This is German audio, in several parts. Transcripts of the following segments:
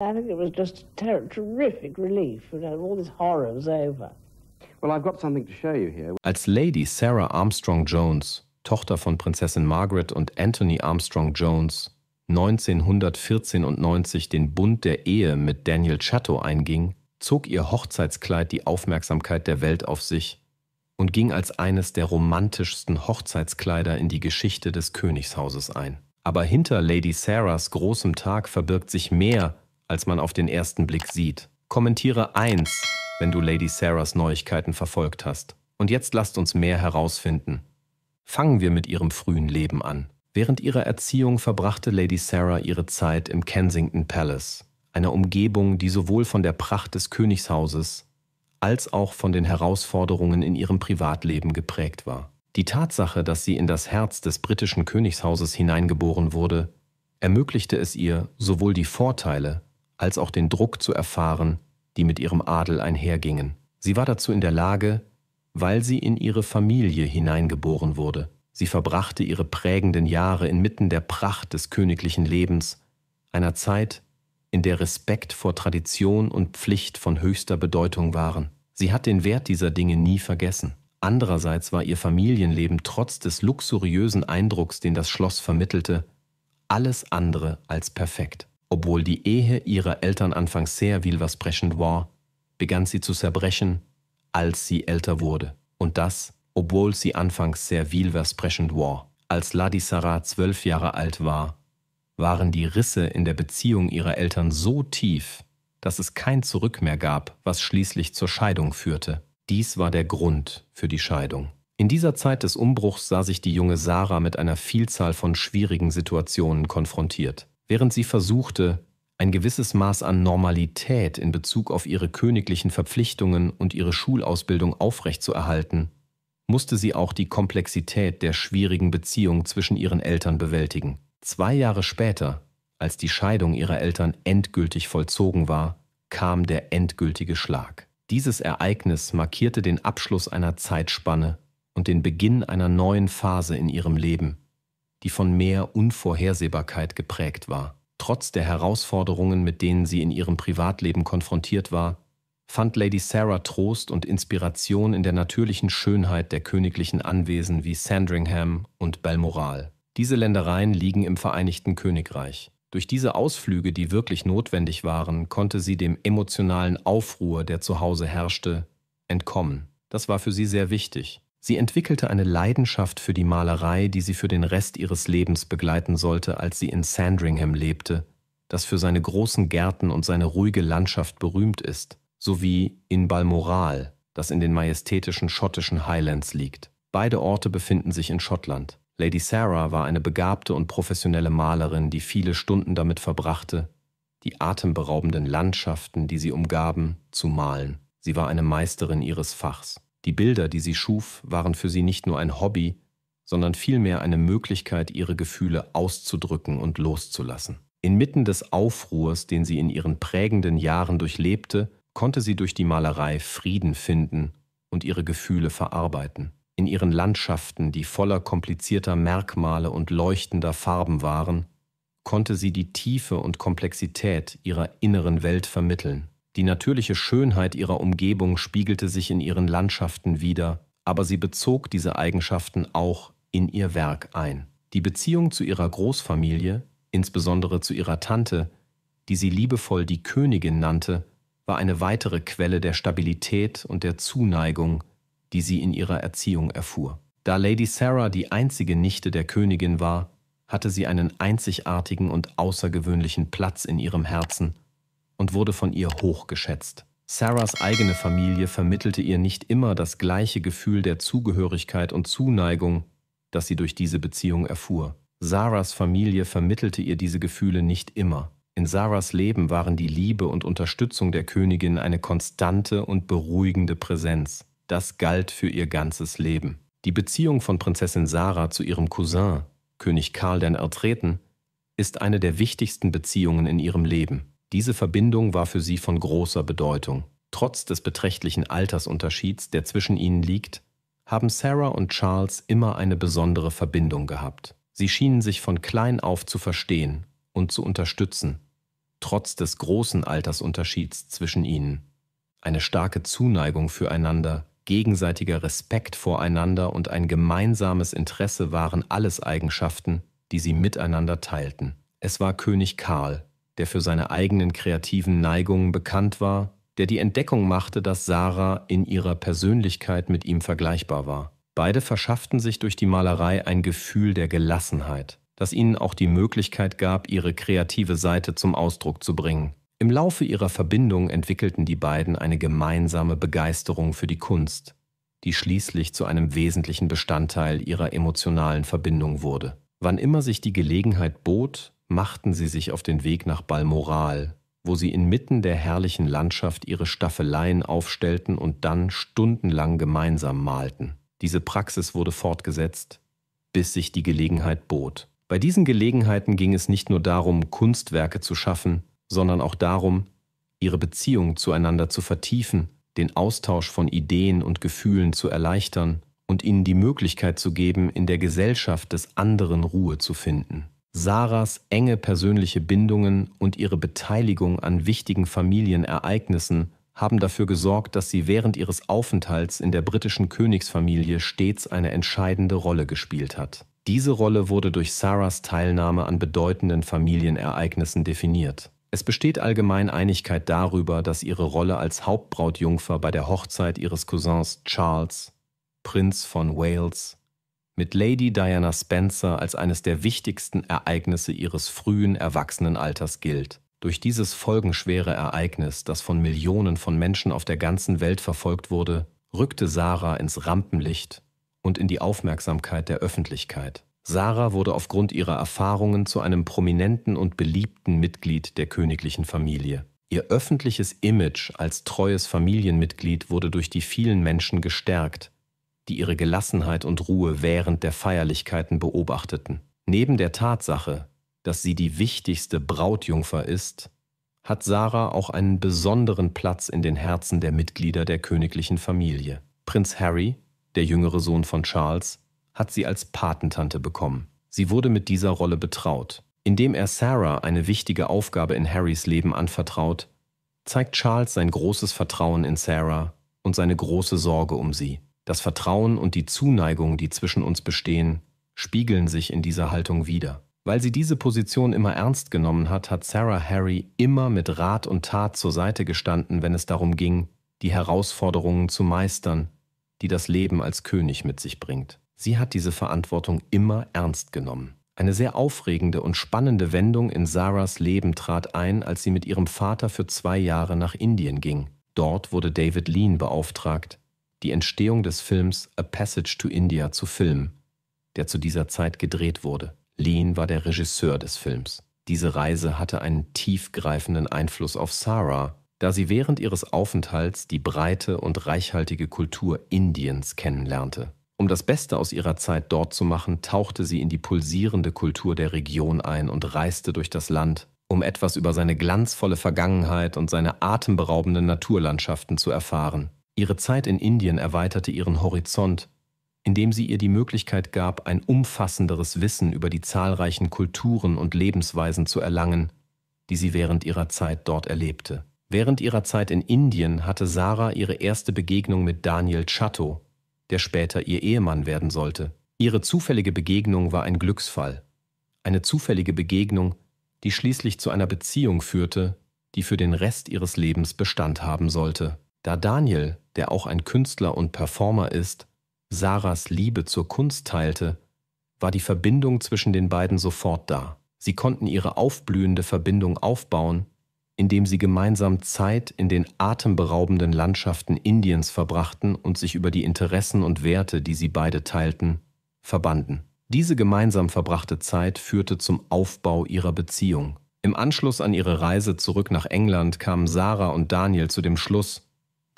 I think it was just a terrific relief. You know, all this horror was over. Well, I've got something to show you here. Als Lady Sarah Armstrong Jones, Tochter von Prinzessin Margaret und Anthony Armstrong Jones, 1914 den Bund der Ehe mit Daniel Chatto einging, zog ihr Hochzeitskleid die Aufmerksamkeit der Welt auf sich und ging als eines der romantischsten Hochzeitskleider in die Geschichte des Königshauses ein. Aber hinter Lady Sarahs großem Tag verbirgt sich mehr als man auf den ersten Blick sieht. Kommentiere 1, wenn du Lady Sarahs Neuigkeiten verfolgt hast. Und jetzt lasst uns mehr herausfinden. Fangen wir mit ihrem frühen Leben an. Während ihrer Erziehung verbrachte Lady Sarah ihre Zeit im Kensington Palace, einer Umgebung, die sowohl von der Pracht des Königshauses als auch von den Herausforderungen in ihrem Privatleben geprägt war. Die Tatsache, dass sie in das Herz des britischen Königshauses hineingeboren wurde, ermöglichte es ihr, sowohl die Vorteile als auch den Druck zu erfahren, die mit ihrem Adel einhergingen. Sie war dazu in der Lage, weil sie in ihre Familie hineingeboren wurde. Sie verbrachte ihre prägenden Jahre inmitten der Pracht des königlichen Lebens, einer Zeit, in der Respekt vor Tradition und Pflicht von höchster Bedeutung waren. Sie hat den Wert dieser Dinge nie vergessen. Andererseits war ihr Familienleben trotz des luxuriösen Eindrucks, den das Schloss vermittelte, alles andere als perfekt. Obwohl die Ehe ihrer Eltern anfangs sehr vielversprechend war, begann sie zu zerbrechen, als sie älter wurde. Und das, obwohl sie anfangs sehr vielversprechend war. Als Ladisara zwölf Jahre alt war, waren die Risse in der Beziehung ihrer Eltern so tief, dass es kein Zurück mehr gab, was schließlich zur Scheidung führte. Dies war der Grund für die Scheidung. In dieser Zeit des Umbruchs sah sich die junge Sarah mit einer Vielzahl von schwierigen Situationen konfrontiert. Während sie versuchte, ein gewisses Maß an Normalität in Bezug auf ihre königlichen Verpflichtungen und ihre Schulausbildung aufrechtzuerhalten, musste sie auch die Komplexität der schwierigen Beziehung zwischen ihren Eltern bewältigen. Zwei Jahre später, als die Scheidung ihrer Eltern endgültig vollzogen war, kam der endgültige Schlag. Dieses Ereignis markierte den Abschluss einer Zeitspanne und den Beginn einer neuen Phase in ihrem Leben die von mehr Unvorhersehbarkeit geprägt war. Trotz der Herausforderungen, mit denen sie in ihrem Privatleben konfrontiert war, fand Lady Sarah Trost und Inspiration in der natürlichen Schönheit der königlichen Anwesen wie Sandringham und Balmoral. Diese Ländereien liegen im Vereinigten Königreich. Durch diese Ausflüge, die wirklich notwendig waren, konnte sie dem emotionalen Aufruhr, der zu Hause herrschte, entkommen. Das war für sie sehr wichtig, Sie entwickelte eine Leidenschaft für die Malerei, die sie für den Rest ihres Lebens begleiten sollte, als sie in Sandringham lebte, das für seine großen Gärten und seine ruhige Landschaft berühmt ist, sowie in Balmoral, das in den majestätischen schottischen Highlands liegt. Beide Orte befinden sich in Schottland. Lady Sarah war eine begabte und professionelle Malerin, die viele Stunden damit verbrachte, die atemberaubenden Landschaften, die sie umgaben, zu malen. Sie war eine Meisterin ihres Fachs. Die Bilder, die sie schuf, waren für sie nicht nur ein Hobby, sondern vielmehr eine Möglichkeit, ihre Gefühle auszudrücken und loszulassen. Inmitten des Aufruhrs, den sie in ihren prägenden Jahren durchlebte, konnte sie durch die Malerei Frieden finden und ihre Gefühle verarbeiten. In ihren Landschaften, die voller komplizierter Merkmale und leuchtender Farben waren, konnte sie die Tiefe und Komplexität ihrer inneren Welt vermitteln. Die natürliche Schönheit ihrer Umgebung spiegelte sich in ihren Landschaften wider, aber sie bezog diese Eigenschaften auch in ihr Werk ein. Die Beziehung zu ihrer Großfamilie, insbesondere zu ihrer Tante, die sie liebevoll die Königin nannte, war eine weitere Quelle der Stabilität und der Zuneigung, die sie in ihrer Erziehung erfuhr. Da Lady Sarah die einzige Nichte der Königin war, hatte sie einen einzigartigen und außergewöhnlichen Platz in ihrem Herzen und wurde von ihr hochgeschätzt. Sarahs eigene Familie vermittelte ihr nicht immer das gleiche Gefühl der Zugehörigkeit und Zuneigung, das sie durch diese Beziehung erfuhr. Sarahs Familie vermittelte ihr diese Gefühle nicht immer. In Sarahs Leben waren die Liebe und Unterstützung der Königin eine konstante und beruhigende Präsenz. Das galt für ihr ganzes Leben. Die Beziehung von Prinzessin Sarah zu ihrem Cousin, König Karl den Ertreten, ist eine der wichtigsten Beziehungen in ihrem Leben. Diese Verbindung war für sie von großer Bedeutung. Trotz des beträchtlichen Altersunterschieds, der zwischen ihnen liegt, haben Sarah und Charles immer eine besondere Verbindung gehabt. Sie schienen sich von klein auf zu verstehen und zu unterstützen, trotz des großen Altersunterschieds zwischen ihnen. Eine starke Zuneigung füreinander, gegenseitiger Respekt voreinander und ein gemeinsames Interesse waren alles Eigenschaften, die sie miteinander teilten. Es war König Karl, der für seine eigenen kreativen Neigungen bekannt war, der die Entdeckung machte, dass Sarah in ihrer Persönlichkeit mit ihm vergleichbar war. Beide verschafften sich durch die Malerei ein Gefühl der Gelassenheit, das ihnen auch die Möglichkeit gab, ihre kreative Seite zum Ausdruck zu bringen. Im Laufe ihrer Verbindung entwickelten die beiden eine gemeinsame Begeisterung für die Kunst, die schließlich zu einem wesentlichen Bestandteil ihrer emotionalen Verbindung wurde. Wann immer sich die Gelegenheit bot, machten sie sich auf den Weg nach Balmoral, wo sie inmitten der herrlichen Landschaft ihre Staffeleien aufstellten und dann stundenlang gemeinsam malten. Diese Praxis wurde fortgesetzt, bis sich die Gelegenheit bot. Bei diesen Gelegenheiten ging es nicht nur darum, Kunstwerke zu schaffen, sondern auch darum, ihre Beziehung zueinander zu vertiefen, den Austausch von Ideen und Gefühlen zu erleichtern und ihnen die Möglichkeit zu geben, in der Gesellschaft des anderen Ruhe zu finden. Sarahs enge persönliche Bindungen und ihre Beteiligung an wichtigen Familienereignissen haben dafür gesorgt, dass sie während ihres Aufenthalts in der britischen Königsfamilie stets eine entscheidende Rolle gespielt hat. Diese Rolle wurde durch Sarahs Teilnahme an bedeutenden Familienereignissen definiert. Es besteht allgemein Einigkeit darüber, dass ihre Rolle als Hauptbrautjungfer bei der Hochzeit ihres Cousins Charles, Prinz von Wales, mit Lady Diana Spencer als eines der wichtigsten Ereignisse ihres frühen Erwachsenenalters gilt. Durch dieses folgenschwere Ereignis, das von Millionen von Menschen auf der ganzen Welt verfolgt wurde, rückte Sarah ins Rampenlicht und in die Aufmerksamkeit der Öffentlichkeit. Sarah wurde aufgrund ihrer Erfahrungen zu einem prominenten und beliebten Mitglied der königlichen Familie. Ihr öffentliches Image als treues Familienmitglied wurde durch die vielen Menschen gestärkt, die ihre Gelassenheit und Ruhe während der Feierlichkeiten beobachteten. Neben der Tatsache, dass sie die wichtigste Brautjungfer ist, hat Sarah auch einen besonderen Platz in den Herzen der Mitglieder der königlichen Familie. Prinz Harry, der jüngere Sohn von Charles, hat sie als Patentante bekommen. Sie wurde mit dieser Rolle betraut. Indem er Sarah eine wichtige Aufgabe in Harrys Leben anvertraut, zeigt Charles sein großes Vertrauen in Sarah und seine große Sorge um sie. Das Vertrauen und die Zuneigung, die zwischen uns bestehen, spiegeln sich in dieser Haltung wider. Weil sie diese Position immer ernst genommen hat, hat Sarah Harry immer mit Rat und Tat zur Seite gestanden, wenn es darum ging, die Herausforderungen zu meistern, die das Leben als König mit sich bringt. Sie hat diese Verantwortung immer ernst genommen. Eine sehr aufregende und spannende Wendung in Sarahs Leben trat ein, als sie mit ihrem Vater für zwei Jahre nach Indien ging. Dort wurde David Lean beauftragt, die Entstehung des Films A Passage to India zu filmen, der zu dieser Zeit gedreht wurde. Lean war der Regisseur des Films. Diese Reise hatte einen tiefgreifenden Einfluss auf Sarah, da sie während ihres Aufenthalts die breite und reichhaltige Kultur Indiens kennenlernte. Um das Beste aus ihrer Zeit dort zu machen, tauchte sie in die pulsierende Kultur der Region ein und reiste durch das Land, um etwas über seine glanzvolle Vergangenheit und seine atemberaubenden Naturlandschaften zu erfahren. Ihre Zeit in Indien erweiterte ihren Horizont, indem sie ihr die Möglichkeit gab, ein umfassenderes Wissen über die zahlreichen Kulturen und Lebensweisen zu erlangen, die sie während ihrer Zeit dort erlebte. Während ihrer Zeit in Indien hatte Sarah ihre erste Begegnung mit Daniel Chatto, der später ihr Ehemann werden sollte. Ihre zufällige Begegnung war ein Glücksfall. Eine zufällige Begegnung, die schließlich zu einer Beziehung führte, die für den Rest ihres Lebens Bestand haben sollte. Da Daniel, der auch ein Künstler und Performer ist, Sarahs Liebe zur Kunst teilte, war die Verbindung zwischen den beiden sofort da. Sie konnten ihre aufblühende Verbindung aufbauen, indem sie gemeinsam Zeit in den atemberaubenden Landschaften Indiens verbrachten und sich über die Interessen und Werte, die sie beide teilten, verbanden. Diese gemeinsam verbrachte Zeit führte zum Aufbau ihrer Beziehung. Im Anschluss an ihre Reise zurück nach England kamen Sarah und Daniel zu dem Schluss,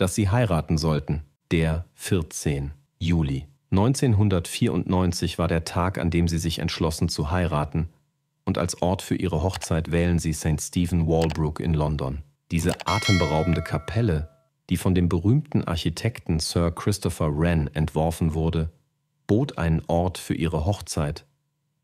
dass sie heiraten sollten. Der 14. Juli. 1994 war der Tag, an dem sie sich entschlossen zu heiraten, und als Ort für ihre Hochzeit wählen sie St. Stephen Walbrook in London. Diese atemberaubende Kapelle, die von dem berühmten Architekten Sir Christopher Wren entworfen wurde, bot einen Ort für ihre Hochzeit,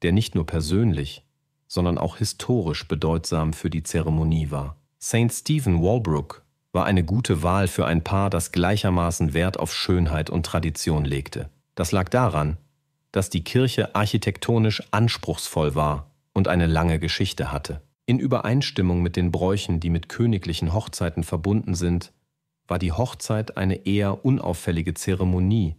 der nicht nur persönlich, sondern auch historisch bedeutsam für die Zeremonie war. St. Stephen Walbrook war eine gute Wahl für ein Paar, das gleichermaßen Wert auf Schönheit und Tradition legte. Das lag daran, dass die Kirche architektonisch anspruchsvoll war und eine lange Geschichte hatte. In Übereinstimmung mit den Bräuchen, die mit königlichen Hochzeiten verbunden sind, war die Hochzeit eine eher unauffällige Zeremonie,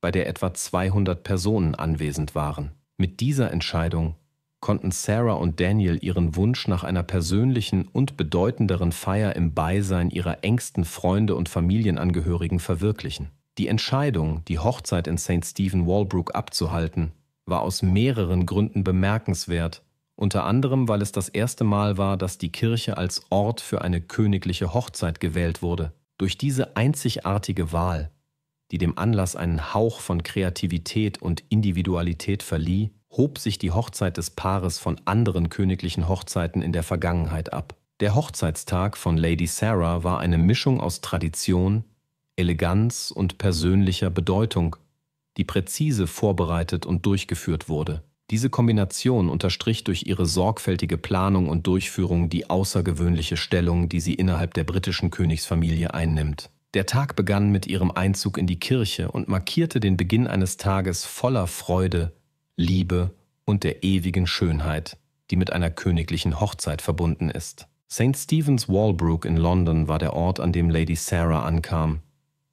bei der etwa 200 Personen anwesend waren. Mit dieser Entscheidung konnten Sarah und Daniel ihren Wunsch nach einer persönlichen und bedeutenderen Feier im Beisein ihrer engsten Freunde und Familienangehörigen verwirklichen. Die Entscheidung, die Hochzeit in St. Stephen Walbrook abzuhalten, war aus mehreren Gründen bemerkenswert, unter anderem, weil es das erste Mal war, dass die Kirche als Ort für eine königliche Hochzeit gewählt wurde. Durch diese einzigartige Wahl, die dem Anlass einen Hauch von Kreativität und Individualität verlieh, hob sich die Hochzeit des Paares von anderen königlichen Hochzeiten in der Vergangenheit ab. Der Hochzeitstag von Lady Sarah war eine Mischung aus Tradition, Eleganz und persönlicher Bedeutung, die präzise vorbereitet und durchgeführt wurde. Diese Kombination unterstrich durch ihre sorgfältige Planung und Durchführung die außergewöhnliche Stellung, die sie innerhalb der britischen Königsfamilie einnimmt. Der Tag begann mit ihrem Einzug in die Kirche und markierte den Beginn eines Tages voller Freude, Liebe und der ewigen Schönheit, die mit einer königlichen Hochzeit verbunden ist. St. Stephen's Walbrook in London war der Ort, an dem Lady Sarah ankam,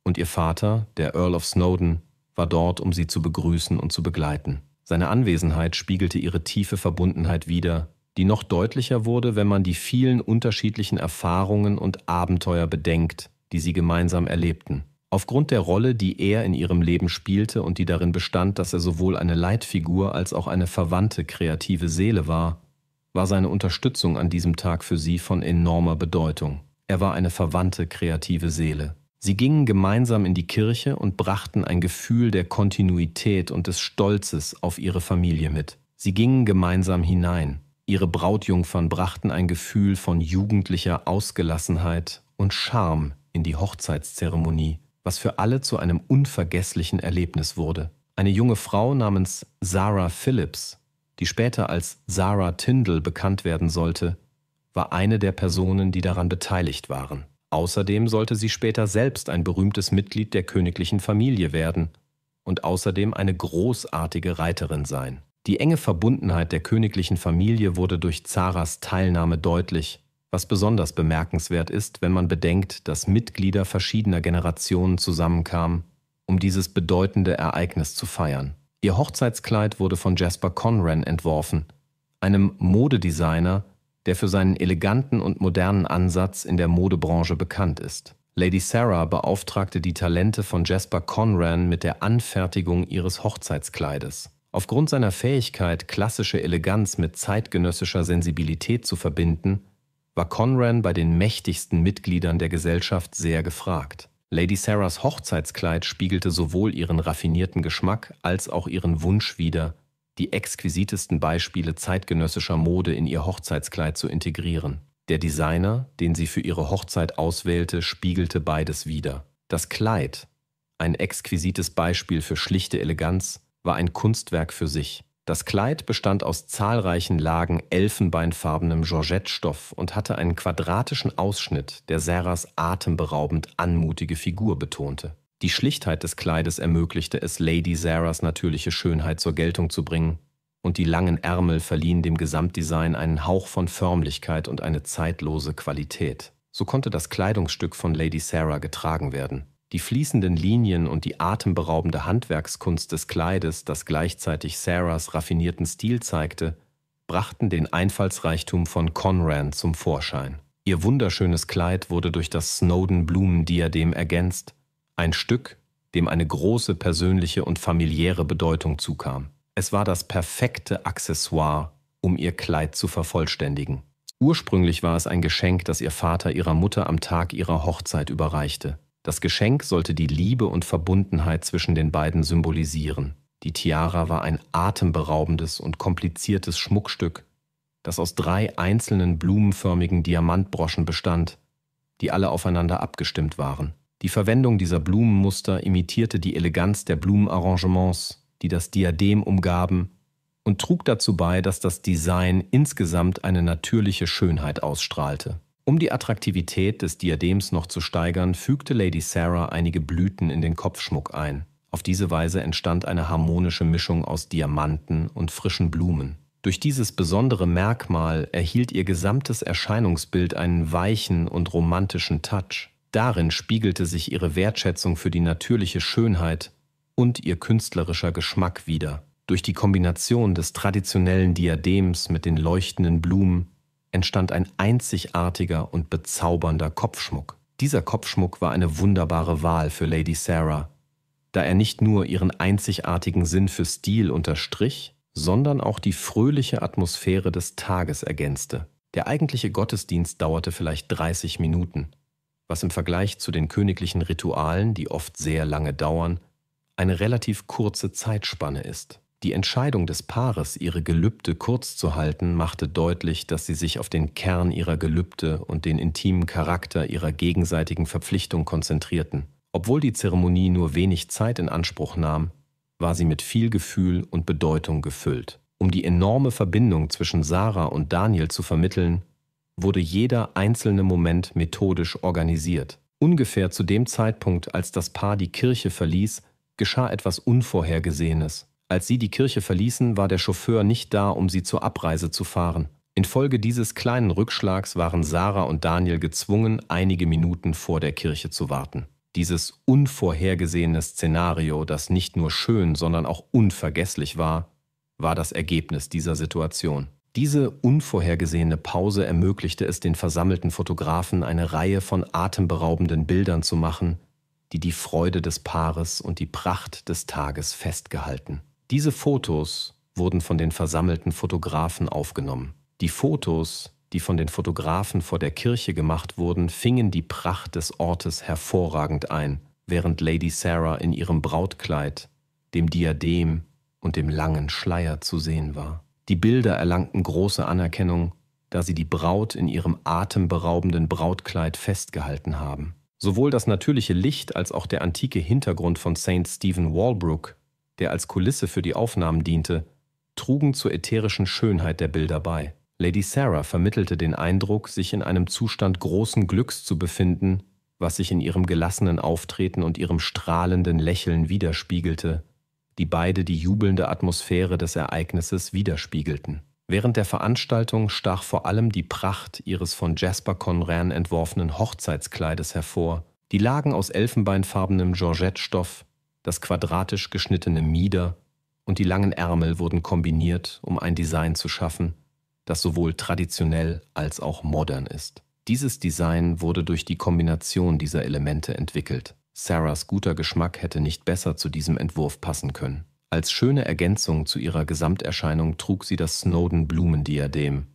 und ihr Vater, der Earl of Snowden, war dort, um sie zu begrüßen und zu begleiten. Seine Anwesenheit spiegelte ihre tiefe Verbundenheit wider, die noch deutlicher wurde, wenn man die vielen unterschiedlichen Erfahrungen und Abenteuer bedenkt, die sie gemeinsam erlebten. Aufgrund der Rolle, die er in ihrem Leben spielte und die darin bestand, dass er sowohl eine Leitfigur als auch eine verwandte kreative Seele war, war seine Unterstützung an diesem Tag für sie von enormer Bedeutung. Er war eine verwandte kreative Seele. Sie gingen gemeinsam in die Kirche und brachten ein Gefühl der Kontinuität und des Stolzes auf ihre Familie mit. Sie gingen gemeinsam hinein. Ihre Brautjungfern brachten ein Gefühl von jugendlicher Ausgelassenheit und Charme in die Hochzeitszeremonie was für alle zu einem unvergesslichen Erlebnis wurde. Eine junge Frau namens Sarah Phillips, die später als Sarah Tyndall bekannt werden sollte, war eine der Personen, die daran beteiligt waren. Außerdem sollte sie später selbst ein berühmtes Mitglied der königlichen Familie werden und außerdem eine großartige Reiterin sein. Die enge Verbundenheit der königlichen Familie wurde durch Zaras Teilnahme deutlich was besonders bemerkenswert ist, wenn man bedenkt, dass Mitglieder verschiedener Generationen zusammenkamen, um dieses bedeutende Ereignis zu feiern. Ihr Hochzeitskleid wurde von Jasper Conran entworfen, einem Modedesigner, der für seinen eleganten und modernen Ansatz in der Modebranche bekannt ist. Lady Sarah beauftragte die Talente von Jasper Conran mit der Anfertigung ihres Hochzeitskleides. Aufgrund seiner Fähigkeit, klassische Eleganz mit zeitgenössischer Sensibilität zu verbinden, war Conran bei den mächtigsten Mitgliedern der Gesellschaft sehr gefragt. Lady Sarahs Hochzeitskleid spiegelte sowohl ihren raffinierten Geschmack als auch ihren Wunsch wider, die exquisitesten Beispiele zeitgenössischer Mode in ihr Hochzeitskleid zu integrieren. Der Designer, den sie für ihre Hochzeit auswählte, spiegelte beides wider. Das Kleid, ein exquisites Beispiel für schlichte Eleganz, war ein Kunstwerk für sich. Das Kleid bestand aus zahlreichen Lagen elfenbeinfarbenem Georgettstoff und hatte einen quadratischen Ausschnitt, der Sarahs atemberaubend anmutige Figur betonte. Die Schlichtheit des Kleides ermöglichte es Lady Sarahs natürliche Schönheit zur Geltung zu bringen, und die langen Ärmel verliehen dem Gesamtdesign einen Hauch von Förmlichkeit und eine zeitlose Qualität. So konnte das Kleidungsstück von Lady Sarah getragen werden. Die fließenden Linien und die atemberaubende Handwerkskunst des Kleides, das gleichzeitig Sarahs raffinierten Stil zeigte, brachten den Einfallsreichtum von Conran zum Vorschein. Ihr wunderschönes Kleid wurde durch das Snowden-Blumendiadem ergänzt, ein Stück, dem eine große persönliche und familiäre Bedeutung zukam. Es war das perfekte Accessoire, um ihr Kleid zu vervollständigen. Ursprünglich war es ein Geschenk, das ihr Vater ihrer Mutter am Tag ihrer Hochzeit überreichte. Das Geschenk sollte die Liebe und Verbundenheit zwischen den beiden symbolisieren. Die Tiara war ein atemberaubendes und kompliziertes Schmuckstück, das aus drei einzelnen blumenförmigen Diamantbroschen bestand, die alle aufeinander abgestimmt waren. Die Verwendung dieser Blumenmuster imitierte die Eleganz der Blumenarrangements, die das Diadem umgaben, und trug dazu bei, dass das Design insgesamt eine natürliche Schönheit ausstrahlte. Um die Attraktivität des Diadems noch zu steigern, fügte Lady Sarah einige Blüten in den Kopfschmuck ein. Auf diese Weise entstand eine harmonische Mischung aus Diamanten und frischen Blumen. Durch dieses besondere Merkmal erhielt ihr gesamtes Erscheinungsbild einen weichen und romantischen Touch. Darin spiegelte sich ihre Wertschätzung für die natürliche Schönheit und ihr künstlerischer Geschmack wider. Durch die Kombination des traditionellen Diadems mit den leuchtenden Blumen entstand ein einzigartiger und bezaubernder Kopfschmuck. Dieser Kopfschmuck war eine wunderbare Wahl für Lady Sarah, da er nicht nur ihren einzigartigen Sinn für Stil unterstrich, sondern auch die fröhliche Atmosphäre des Tages ergänzte. Der eigentliche Gottesdienst dauerte vielleicht 30 Minuten, was im Vergleich zu den königlichen Ritualen, die oft sehr lange dauern, eine relativ kurze Zeitspanne ist. Die Entscheidung des Paares, ihre Gelübde kurz zu halten, machte deutlich, dass sie sich auf den Kern ihrer Gelübde und den intimen Charakter ihrer gegenseitigen Verpflichtung konzentrierten. Obwohl die Zeremonie nur wenig Zeit in Anspruch nahm, war sie mit viel Gefühl und Bedeutung gefüllt. Um die enorme Verbindung zwischen Sarah und Daniel zu vermitteln, wurde jeder einzelne Moment methodisch organisiert. Ungefähr zu dem Zeitpunkt, als das Paar die Kirche verließ, geschah etwas Unvorhergesehenes. Als sie die Kirche verließen, war der Chauffeur nicht da, um sie zur Abreise zu fahren. Infolge dieses kleinen Rückschlags waren Sarah und Daniel gezwungen, einige Minuten vor der Kirche zu warten. Dieses unvorhergesehene Szenario, das nicht nur schön, sondern auch unvergesslich war, war das Ergebnis dieser Situation. Diese unvorhergesehene Pause ermöglichte es den versammelten Fotografen, eine Reihe von atemberaubenden Bildern zu machen, die die Freude des Paares und die Pracht des Tages festgehalten diese Fotos wurden von den versammelten Fotografen aufgenommen. Die Fotos, die von den Fotografen vor der Kirche gemacht wurden, fingen die Pracht des Ortes hervorragend ein, während Lady Sarah in ihrem Brautkleid, dem Diadem und dem langen Schleier zu sehen war. Die Bilder erlangten große Anerkennung, da sie die Braut in ihrem atemberaubenden Brautkleid festgehalten haben. Sowohl das natürliche Licht als auch der antike Hintergrund von St. Stephen Walbrook der als Kulisse für die Aufnahmen diente, trugen zur ätherischen Schönheit der Bilder bei. Lady Sarah vermittelte den Eindruck, sich in einem Zustand großen Glücks zu befinden, was sich in ihrem gelassenen Auftreten und ihrem strahlenden Lächeln widerspiegelte, die beide die jubelnde Atmosphäre des Ereignisses widerspiegelten. Während der Veranstaltung stach vor allem die Pracht ihres von Jasper Conran entworfenen Hochzeitskleides hervor. Die Lagen aus elfenbeinfarbenem Georgette-Stoff das quadratisch geschnittene Mieder und die langen Ärmel wurden kombiniert, um ein Design zu schaffen, das sowohl traditionell als auch modern ist. Dieses Design wurde durch die Kombination dieser Elemente entwickelt. Sarahs guter Geschmack hätte nicht besser zu diesem Entwurf passen können. Als schöne Ergänzung zu ihrer Gesamterscheinung trug sie das Snowden-Blumendiadem,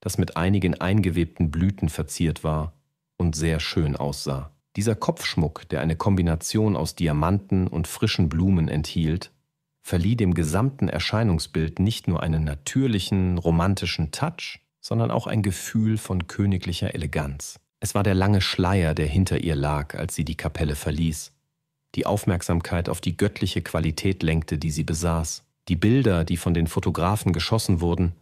das mit einigen eingewebten Blüten verziert war und sehr schön aussah. Dieser Kopfschmuck, der eine Kombination aus Diamanten und frischen Blumen enthielt, verlieh dem gesamten Erscheinungsbild nicht nur einen natürlichen, romantischen Touch, sondern auch ein Gefühl von königlicher Eleganz. Es war der lange Schleier, der hinter ihr lag, als sie die Kapelle verließ, die Aufmerksamkeit auf die göttliche Qualität lenkte, die sie besaß. Die Bilder, die von den Fotografen geschossen wurden,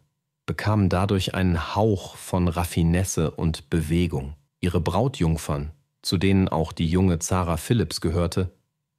bekamen dadurch einen Hauch von Raffinesse und Bewegung. Ihre Brautjungfern, zu denen auch die junge Zara Phillips gehörte,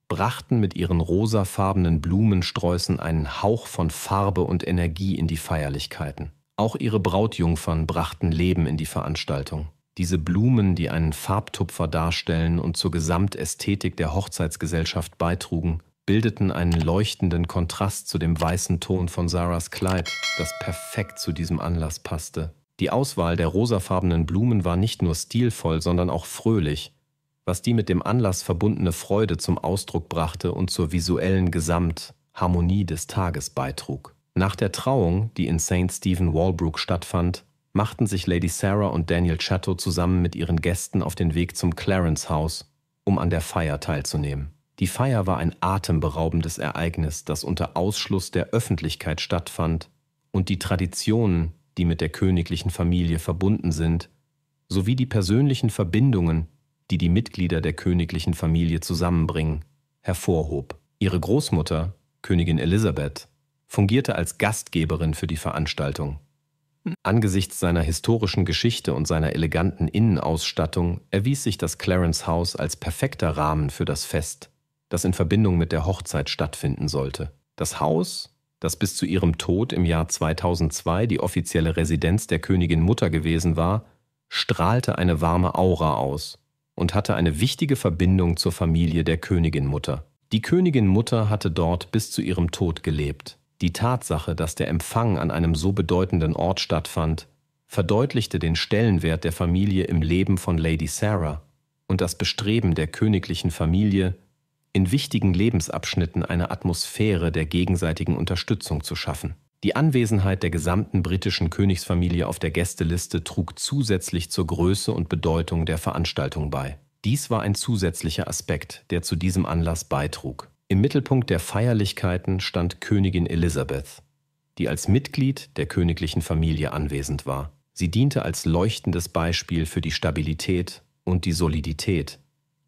brachten mit ihren rosafarbenen Blumensträußen einen Hauch von Farbe und Energie in die Feierlichkeiten. Auch ihre Brautjungfern brachten Leben in die Veranstaltung. Diese Blumen, die einen Farbtupfer darstellen und zur Gesamtästhetik der Hochzeitsgesellschaft beitrugen, bildeten einen leuchtenden Kontrast zu dem weißen Ton von Sarahs Kleid, das perfekt zu diesem Anlass passte. Die Auswahl der rosafarbenen Blumen war nicht nur stilvoll, sondern auch fröhlich, was die mit dem Anlass verbundene Freude zum Ausdruck brachte und zur visuellen Gesamtharmonie des Tages beitrug. Nach der Trauung, die in St. Stephen Walbrook stattfand, machten sich Lady Sarah und Daniel Chatto zusammen mit ihren Gästen auf den Weg zum Clarence House, um an der Feier teilzunehmen. Die Feier war ein atemberaubendes Ereignis, das unter Ausschluss der Öffentlichkeit stattfand und die Traditionen, die mit der königlichen Familie verbunden sind, sowie die persönlichen Verbindungen, die die Mitglieder der königlichen Familie zusammenbringen, hervorhob. Ihre Großmutter, Königin Elisabeth, fungierte als Gastgeberin für die Veranstaltung. Angesichts seiner historischen Geschichte und seiner eleganten Innenausstattung erwies sich das Clarence House als perfekter Rahmen für das Fest, das in Verbindung mit der Hochzeit stattfinden sollte. Das Haus, das bis zu ihrem Tod im Jahr 2002 die offizielle Residenz der Königin Mutter gewesen war, strahlte eine warme Aura aus, und hatte eine wichtige Verbindung zur Familie der Königinmutter. Die Königinmutter hatte dort bis zu ihrem Tod gelebt. Die Tatsache, dass der Empfang an einem so bedeutenden Ort stattfand, verdeutlichte den Stellenwert der Familie im Leben von Lady Sarah und das Bestreben der königlichen Familie, in wichtigen Lebensabschnitten eine Atmosphäre der gegenseitigen Unterstützung zu schaffen. Die Anwesenheit der gesamten britischen Königsfamilie auf der Gästeliste trug zusätzlich zur Größe und Bedeutung der Veranstaltung bei. Dies war ein zusätzlicher Aspekt, der zu diesem Anlass beitrug. Im Mittelpunkt der Feierlichkeiten stand Königin Elizabeth, die als Mitglied der königlichen Familie anwesend war. Sie diente als leuchtendes Beispiel für die Stabilität und die Solidität,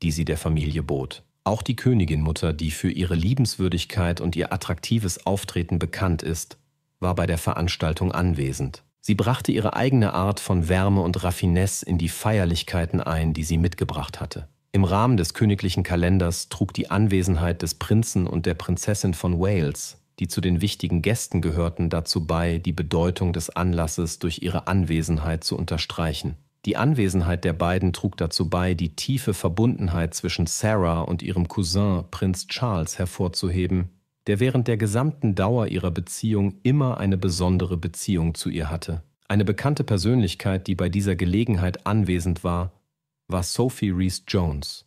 die sie der Familie bot. Auch die Königinmutter, die für ihre Liebenswürdigkeit und ihr attraktives Auftreten bekannt ist, war bei der Veranstaltung anwesend. Sie brachte ihre eigene Art von Wärme und Raffinesse in die Feierlichkeiten ein, die sie mitgebracht hatte. Im Rahmen des königlichen Kalenders trug die Anwesenheit des Prinzen und der Prinzessin von Wales, die zu den wichtigen Gästen gehörten, dazu bei, die Bedeutung des Anlasses durch ihre Anwesenheit zu unterstreichen. Die Anwesenheit der beiden trug dazu bei, die tiefe Verbundenheit zwischen Sarah und ihrem Cousin Prinz Charles hervorzuheben, der während der gesamten Dauer ihrer Beziehung immer eine besondere Beziehung zu ihr hatte. Eine bekannte Persönlichkeit, die bei dieser Gelegenheit anwesend war, war Sophie Reese Jones,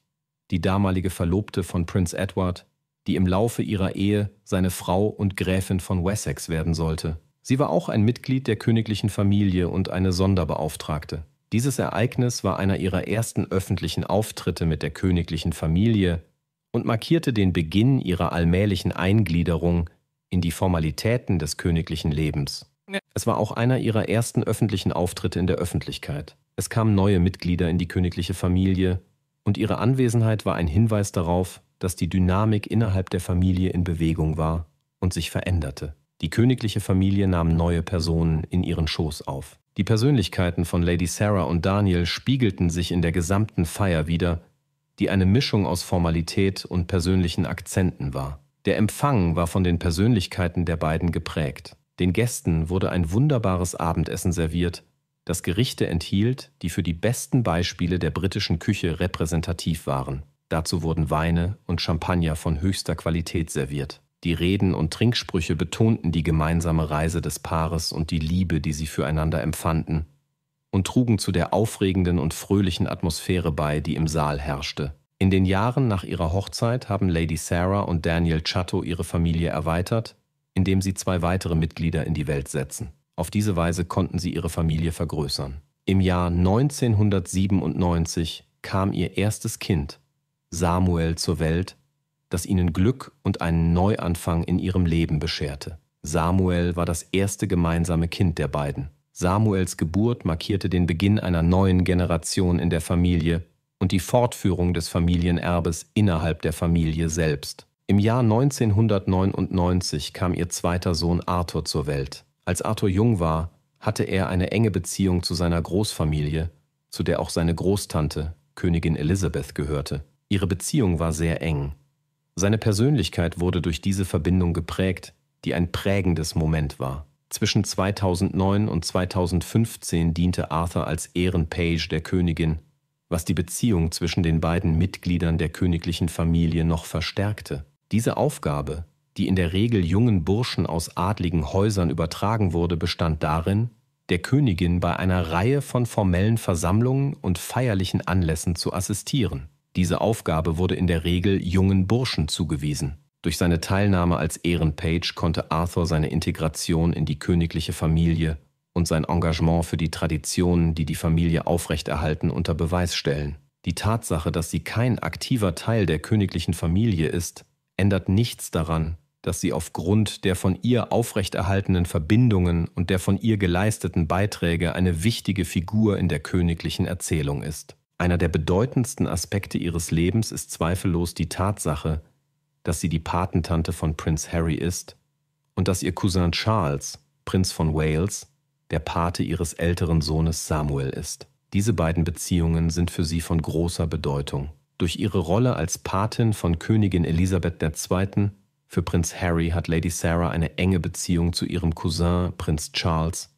die damalige Verlobte von Prinz Edward, die im Laufe ihrer Ehe seine Frau und Gräfin von Wessex werden sollte. Sie war auch ein Mitglied der königlichen Familie und eine Sonderbeauftragte. Dieses Ereignis war einer ihrer ersten öffentlichen Auftritte mit der königlichen Familie und markierte den Beginn ihrer allmählichen Eingliederung in die Formalitäten des königlichen Lebens. Es war auch einer ihrer ersten öffentlichen Auftritte in der Öffentlichkeit. Es kamen neue Mitglieder in die königliche Familie und ihre Anwesenheit war ein Hinweis darauf, dass die Dynamik innerhalb der Familie in Bewegung war und sich veränderte. Die königliche Familie nahm neue Personen in ihren Schoß auf. Die Persönlichkeiten von Lady Sarah und Daniel spiegelten sich in der gesamten Feier wieder, die eine Mischung aus Formalität und persönlichen Akzenten war. Der Empfang war von den Persönlichkeiten der beiden geprägt. Den Gästen wurde ein wunderbares Abendessen serviert, das Gerichte enthielt, die für die besten Beispiele der britischen Küche repräsentativ waren. Dazu wurden Weine und Champagner von höchster Qualität serviert. Die Reden und Trinksprüche betonten die gemeinsame Reise des Paares und die Liebe, die sie füreinander empfanden, und trugen zu der aufregenden und fröhlichen Atmosphäre bei, die im Saal herrschte. In den Jahren nach ihrer Hochzeit haben Lady Sarah und Daniel Chatto ihre Familie erweitert, indem sie zwei weitere Mitglieder in die Welt setzen. Auf diese Weise konnten sie ihre Familie vergrößern. Im Jahr 1997 kam ihr erstes Kind, Samuel, zur Welt, das ihnen Glück und einen Neuanfang in ihrem Leben bescherte. Samuel war das erste gemeinsame Kind der beiden. Samuels Geburt markierte den Beginn einer neuen Generation in der Familie und die Fortführung des Familienerbes innerhalb der Familie selbst. Im Jahr 1999 kam ihr zweiter Sohn Arthur zur Welt. Als Arthur jung war, hatte er eine enge Beziehung zu seiner Großfamilie, zu der auch seine Großtante, Königin Elisabeth, gehörte. Ihre Beziehung war sehr eng. Seine Persönlichkeit wurde durch diese Verbindung geprägt, die ein prägendes Moment war. Zwischen 2009 und 2015 diente Arthur als Ehrenpage der Königin, was die Beziehung zwischen den beiden Mitgliedern der königlichen Familie noch verstärkte. Diese Aufgabe, die in der Regel jungen Burschen aus adligen Häusern übertragen wurde, bestand darin, der Königin bei einer Reihe von formellen Versammlungen und feierlichen Anlässen zu assistieren. Diese Aufgabe wurde in der Regel jungen Burschen zugewiesen. Durch seine Teilnahme als Ehrenpage konnte Arthur seine Integration in die königliche Familie und sein Engagement für die Traditionen, die die Familie aufrechterhalten, unter Beweis stellen. Die Tatsache, dass sie kein aktiver Teil der königlichen Familie ist, ändert nichts daran, dass sie aufgrund der von ihr aufrechterhaltenen Verbindungen und der von ihr geleisteten Beiträge eine wichtige Figur in der königlichen Erzählung ist. Einer der bedeutendsten Aspekte ihres Lebens ist zweifellos die Tatsache, dass sie die Patentante von Prince Harry ist und dass ihr Cousin Charles, Prinz von Wales, der Pate ihres älteren Sohnes Samuel ist. Diese beiden Beziehungen sind für sie von großer Bedeutung. Durch ihre Rolle als Patin von Königin Elisabeth II. für Prinz Harry hat Lady Sarah eine enge Beziehung zu ihrem Cousin Prinz Charles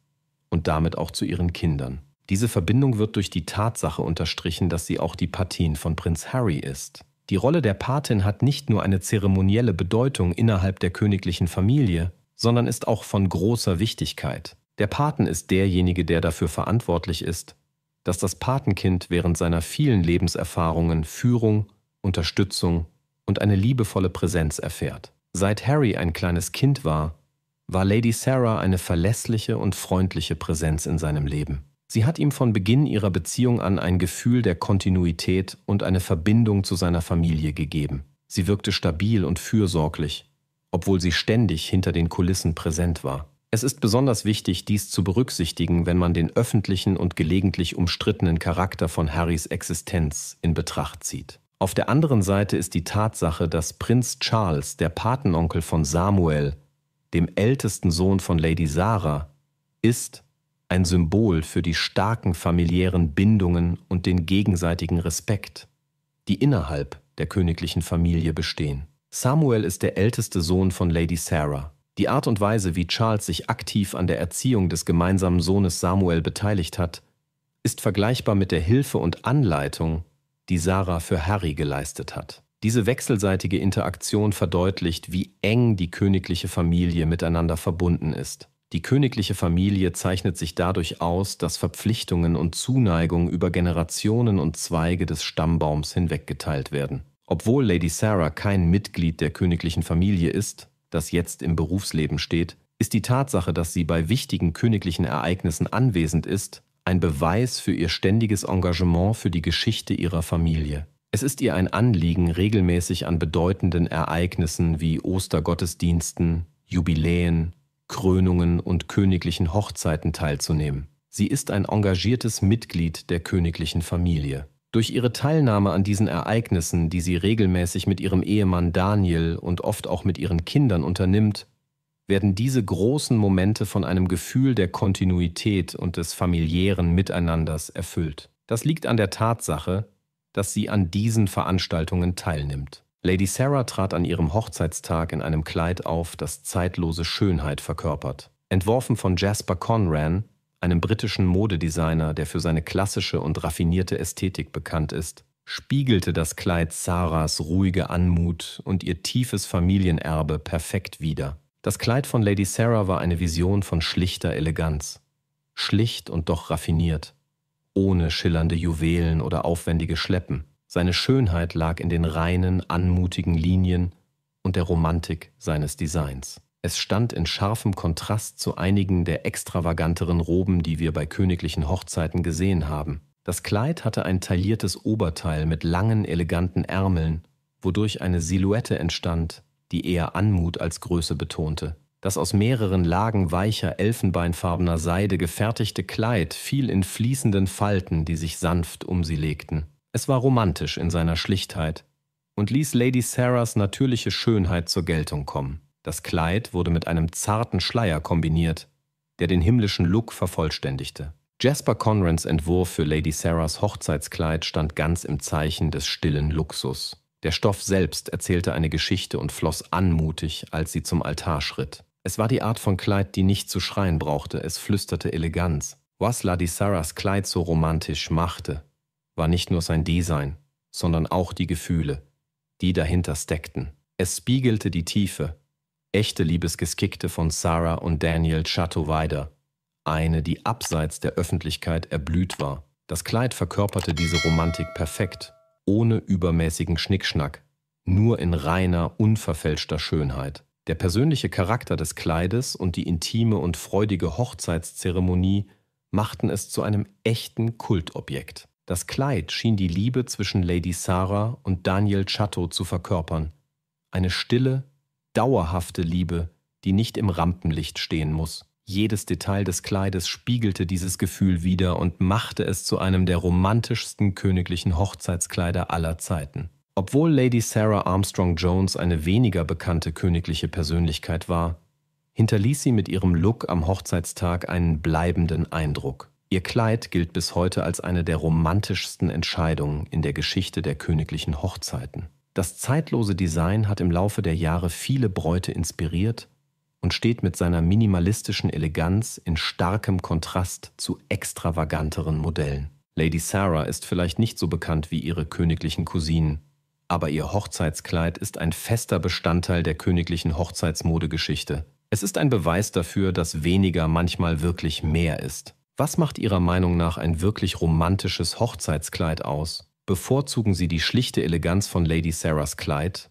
und damit auch zu ihren Kindern. Diese Verbindung wird durch die Tatsache unterstrichen, dass sie auch die Patin von Prinz Harry ist. Die Rolle der Patin hat nicht nur eine zeremonielle Bedeutung innerhalb der königlichen Familie, sondern ist auch von großer Wichtigkeit. Der Paten ist derjenige, der dafür verantwortlich ist, dass das Patenkind während seiner vielen Lebenserfahrungen Führung, Unterstützung und eine liebevolle Präsenz erfährt. Seit Harry ein kleines Kind war, war Lady Sarah eine verlässliche und freundliche Präsenz in seinem Leben. Sie hat ihm von Beginn ihrer Beziehung an ein Gefühl der Kontinuität und eine Verbindung zu seiner Familie gegeben. Sie wirkte stabil und fürsorglich, obwohl sie ständig hinter den Kulissen präsent war. Es ist besonders wichtig, dies zu berücksichtigen, wenn man den öffentlichen und gelegentlich umstrittenen Charakter von Harrys Existenz in Betracht zieht. Auf der anderen Seite ist die Tatsache, dass Prinz Charles, der Patenonkel von Samuel, dem ältesten Sohn von Lady Sarah, ist ein Symbol für die starken familiären Bindungen und den gegenseitigen Respekt, die innerhalb der königlichen Familie bestehen. Samuel ist der älteste Sohn von Lady Sarah. Die Art und Weise, wie Charles sich aktiv an der Erziehung des gemeinsamen Sohnes Samuel beteiligt hat, ist vergleichbar mit der Hilfe und Anleitung, die Sarah für Harry geleistet hat. Diese wechselseitige Interaktion verdeutlicht, wie eng die königliche Familie miteinander verbunden ist. Die königliche Familie zeichnet sich dadurch aus, dass Verpflichtungen und Zuneigung über Generationen und Zweige des Stammbaums hinweggeteilt werden. Obwohl Lady Sarah kein Mitglied der königlichen Familie ist, das jetzt im Berufsleben steht, ist die Tatsache, dass sie bei wichtigen königlichen Ereignissen anwesend ist, ein Beweis für ihr ständiges Engagement für die Geschichte ihrer Familie. Es ist ihr ein Anliegen, regelmäßig an bedeutenden Ereignissen wie Ostergottesdiensten, Jubiläen Krönungen und königlichen Hochzeiten teilzunehmen. Sie ist ein engagiertes Mitglied der königlichen Familie. Durch ihre Teilnahme an diesen Ereignissen, die sie regelmäßig mit ihrem Ehemann Daniel und oft auch mit ihren Kindern unternimmt, werden diese großen Momente von einem Gefühl der Kontinuität und des familiären Miteinanders erfüllt. Das liegt an der Tatsache, dass sie an diesen Veranstaltungen teilnimmt. Lady Sarah trat an ihrem Hochzeitstag in einem Kleid auf, das zeitlose Schönheit verkörpert. Entworfen von Jasper Conran, einem britischen Modedesigner, der für seine klassische und raffinierte Ästhetik bekannt ist, spiegelte das Kleid Sarahs ruhige Anmut und ihr tiefes Familienerbe perfekt wider. Das Kleid von Lady Sarah war eine Vision von schlichter Eleganz. Schlicht und doch raffiniert. Ohne schillernde Juwelen oder aufwendige Schleppen. Seine Schönheit lag in den reinen, anmutigen Linien und der Romantik seines Designs. Es stand in scharfem Kontrast zu einigen der extravaganteren Roben, die wir bei königlichen Hochzeiten gesehen haben. Das Kleid hatte ein tailliertes Oberteil mit langen, eleganten Ärmeln, wodurch eine Silhouette entstand, die eher Anmut als Größe betonte. Das aus mehreren Lagen weicher, elfenbeinfarbener Seide gefertigte Kleid fiel in fließenden Falten, die sich sanft um sie legten. Es war romantisch in seiner Schlichtheit und ließ Lady Sarahs natürliche Schönheit zur Geltung kommen. Das Kleid wurde mit einem zarten Schleier kombiniert, der den himmlischen Look vervollständigte. Jasper Conrans Entwurf für Lady Sarahs Hochzeitskleid stand ganz im Zeichen des stillen Luxus. Der Stoff selbst erzählte eine Geschichte und floss anmutig, als sie zum Altar schritt. Es war die Art von Kleid, die nicht zu schreien brauchte, es flüsterte Eleganz. Was Lady Sarahs Kleid so romantisch machte, war nicht nur sein Design, sondern auch die Gefühle, die dahinter steckten. Es spiegelte die Tiefe, echte Liebesgeskickte von Sarah und Daniel Chateau weiter, eine, die abseits der Öffentlichkeit erblüht war. Das Kleid verkörperte diese Romantik perfekt, ohne übermäßigen Schnickschnack, nur in reiner, unverfälschter Schönheit. Der persönliche Charakter des Kleides und die intime und freudige Hochzeitszeremonie machten es zu einem echten Kultobjekt. Das Kleid schien die Liebe zwischen Lady Sarah und Daniel Chatto zu verkörpern. Eine stille, dauerhafte Liebe, die nicht im Rampenlicht stehen muss. Jedes Detail des Kleides spiegelte dieses Gefühl wider und machte es zu einem der romantischsten königlichen Hochzeitskleider aller Zeiten. Obwohl Lady Sarah Armstrong Jones eine weniger bekannte königliche Persönlichkeit war, hinterließ sie mit ihrem Look am Hochzeitstag einen bleibenden Eindruck. Ihr Kleid gilt bis heute als eine der romantischsten Entscheidungen in der Geschichte der königlichen Hochzeiten. Das zeitlose Design hat im Laufe der Jahre viele Bräute inspiriert und steht mit seiner minimalistischen Eleganz in starkem Kontrast zu extravaganteren Modellen. Lady Sarah ist vielleicht nicht so bekannt wie ihre königlichen Cousinen, aber ihr Hochzeitskleid ist ein fester Bestandteil der königlichen Hochzeitsmodegeschichte. Es ist ein Beweis dafür, dass weniger manchmal wirklich mehr ist. Was macht Ihrer Meinung nach ein wirklich romantisches Hochzeitskleid aus? Bevorzugen Sie die schlichte Eleganz von Lady Sarahs Kleid?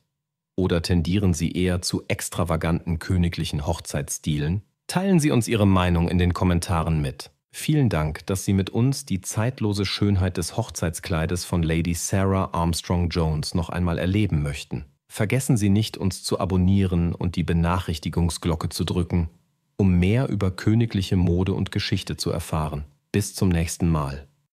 Oder tendieren Sie eher zu extravaganten königlichen Hochzeitsstilen? Teilen Sie uns Ihre Meinung in den Kommentaren mit. Vielen Dank, dass Sie mit uns die zeitlose Schönheit des Hochzeitskleides von Lady Sarah Armstrong Jones noch einmal erleben möchten. Vergessen Sie nicht, uns zu abonnieren und die Benachrichtigungsglocke zu drücken, um mehr über königliche Mode und Geschichte zu erfahren. Bis zum nächsten Mal.